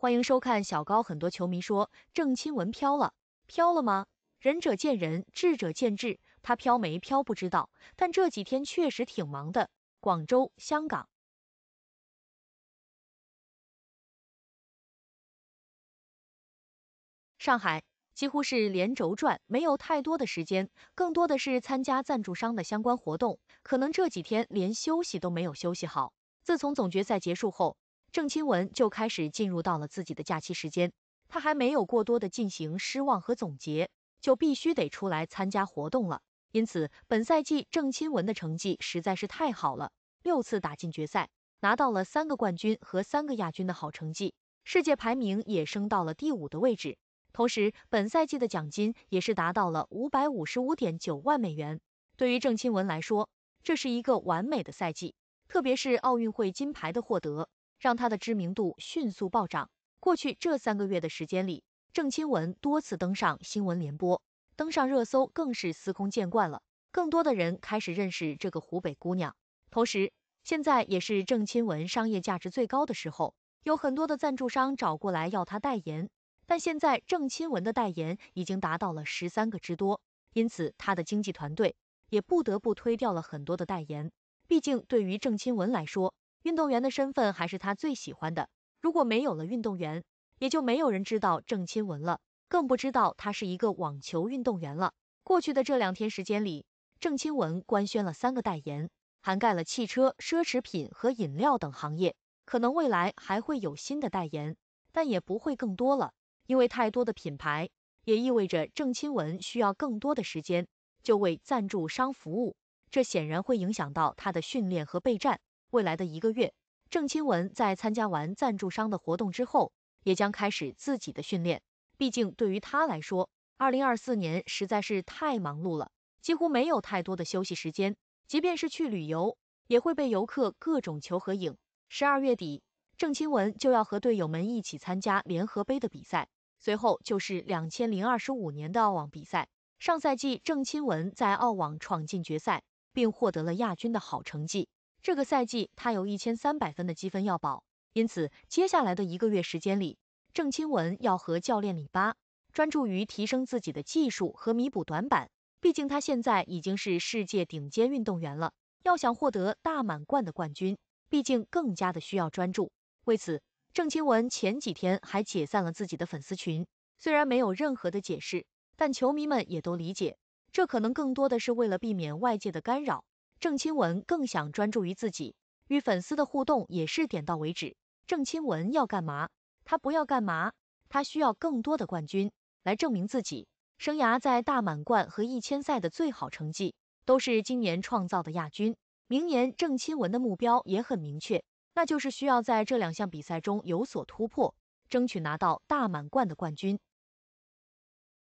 欢迎收看小高。很多球迷说郑钦文飘了，飘了吗？仁者见仁，智者见智。他飘没飘不知道，但这几天确实挺忙的。广州、香港、上海几乎是连轴转，没有太多的时间，更多的是参加赞助商的相关活动。可能这几天连休息都没有休息好。自从总决赛结束后。郑钦文就开始进入到了自己的假期时间，他还没有过多的进行失望和总结，就必须得出来参加活动了。因此，本赛季郑钦文的成绩实在是太好了，六次打进决赛，拿到了三个冠军和三个亚军的好成绩，世界排名也升到了第五的位置。同时，本赛季的奖金也是达到了五百五十五点九万美元。对于郑钦文来说，这是一个完美的赛季，特别是奥运会金牌的获得。让他的知名度迅速暴涨。过去这三个月的时间里，郑钦文多次登上新闻联播，登上热搜更是司空见惯了。更多的人开始认识这个湖北姑娘。同时，现在也是郑钦文商业价值最高的时候，有很多的赞助商找过来要她代言。但现在郑钦文的代言已经达到了十三个之多，因此她的经纪团队也不得不推掉了很多的代言。毕竟对于郑钦文来说，运动员的身份还是他最喜欢的。如果没有了运动员，也就没有人知道郑钦文了，更不知道他是一个网球运动员了。过去的这两天时间里，郑钦文官宣了三个代言，涵盖了汽车、奢侈品和饮料等行业。可能未来还会有新的代言，但也不会更多了，因为太多的品牌也意味着郑钦文需要更多的时间就为赞助商服务，这显然会影响到他的训练和备战。未来的一个月，郑钦文在参加完赞助商的活动之后，也将开始自己的训练。毕竟对于他来说，二零二四年实在是太忙碌了，几乎没有太多的休息时间。即便是去旅游，也会被游客各种求合影。十二月底，郑钦文就要和队友们一起参加联合杯的比赛，随后就是两千零二十五年的澳网比赛。上赛季，郑钦文在澳网闯进决赛，并获得了亚军的好成绩。这个赛季，他有一千三百分的积分要保，因此接下来的一个月时间里，郑钦文要和教练李巴专注于提升自己的技术和弥补短板。毕竟他现在已经是世界顶尖运动员了，要想获得大满贯的冠军，毕竟更加的需要专注。为此，郑钦文前几天还解散了自己的粉丝群，虽然没有任何的解释，但球迷们也都理解，这可能更多的是为了避免外界的干扰。郑钦文更想专注于自己与粉丝的互动，也是点到为止。郑钦文要干嘛？他不要干嘛？他需要更多的冠军来证明自己。生涯在大满贯和一千赛的最好成绩都是今年创造的亚军。明年郑钦文的目标也很明确，那就是需要在这两项比赛中有所突破，争取拿到大满贯的冠军。